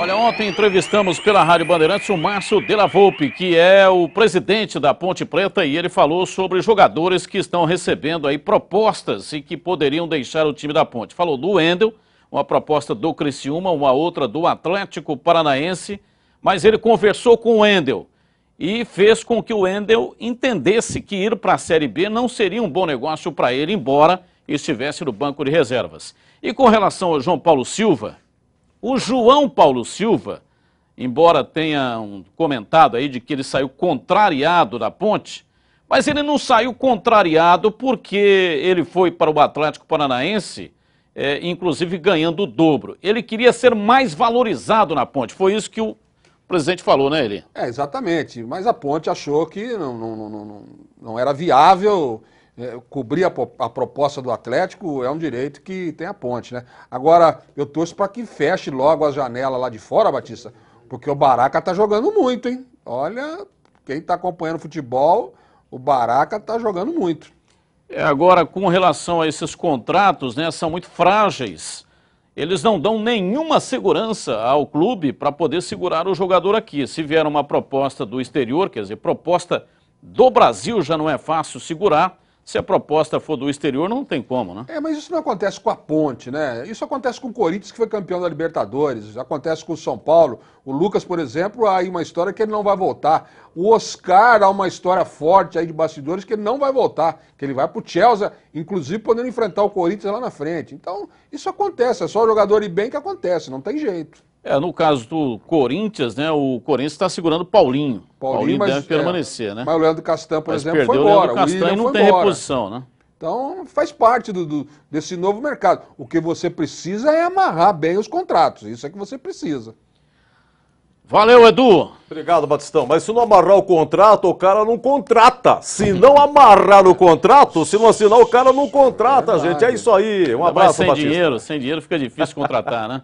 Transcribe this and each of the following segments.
Olha, ontem entrevistamos pela Rádio Bandeirantes o Márcio Della Volpe, que é o presidente da Ponte Preta, e ele falou sobre jogadores que estão recebendo aí propostas e que poderiam deixar o time da Ponte. Falou do Wendel, uma proposta do Criciúma, uma outra do Atlético Paranaense, mas ele conversou com o Wendel e fez com que o Wendel entendesse que ir para a Série B não seria um bom negócio para ele, embora estivesse no banco de reservas. E com relação ao João Paulo Silva, o João Paulo Silva, embora tenha um comentado aí de que ele saiu contrariado da ponte, mas ele não saiu contrariado porque ele foi para o Atlético Paranaense, é, inclusive ganhando o dobro. Ele queria ser mais valorizado na ponte. Foi isso que o presidente falou, né, ele? É, exatamente. Mas a ponte achou que não, não, não, não, não era viável é, cobrir a, a, proposta do Atlético é um direito que tem a ponte, né? Agora, eu torço para que feche logo a janela lá de fora, Batista, porque o Baraca tá jogando muito, hein? Olha, quem tá acompanhando o futebol, o Baraca tá jogando muito. É, agora, com relação a esses contratos, né, são muito frágeis. Eles não dão nenhuma segurança ao clube para poder segurar o jogador aqui. Se vier uma proposta do exterior, quer dizer, proposta do Brasil já não é fácil segurar se a proposta for do exterior, não tem como, né? É, mas isso não acontece com a ponte, né? Isso acontece com o Corinthians, que foi campeão da Libertadores, acontece com o São Paulo. O Lucas, por exemplo, há aí uma história que ele não vai voltar. O Oscar há uma história forte aí de bastidores que ele não vai voltar, que ele vai pro Chelsea, inclusive podendo enfrentar o Corinthians lá na frente. Então, isso acontece, é só o jogador ir bem que acontece, não tem jeito. É, no caso do Corinthians, né? O Corinthians está segurando Paulinho. Paulinho, Paulinho mas, deve é, permanecer, é, né? Mas o Leandro Castan, por mas exemplo, foi embora. O Leandro Castan não tem embora. reposição, né? Então faz parte do, do, desse novo mercado. O que você precisa é amarrar bem os contratos. Isso é que você precisa. Valeu, Edu. Obrigado, Batistão. Mas se não amarrar o contrato, o cara não contrata. Se não amarrar o contrato, se não assinar, o cara não contrata, é gente. É isso aí. Um abraço, sem Batista. Sem dinheiro, sem dinheiro fica difícil contratar, né?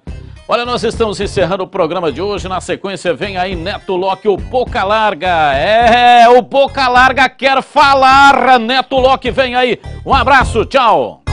Olha, nós estamos encerrando o programa de hoje. Na sequência vem aí Neto Locke, o Poca Larga. É, o Poca Larga quer falar. Neto Locke vem aí. Um abraço, tchau.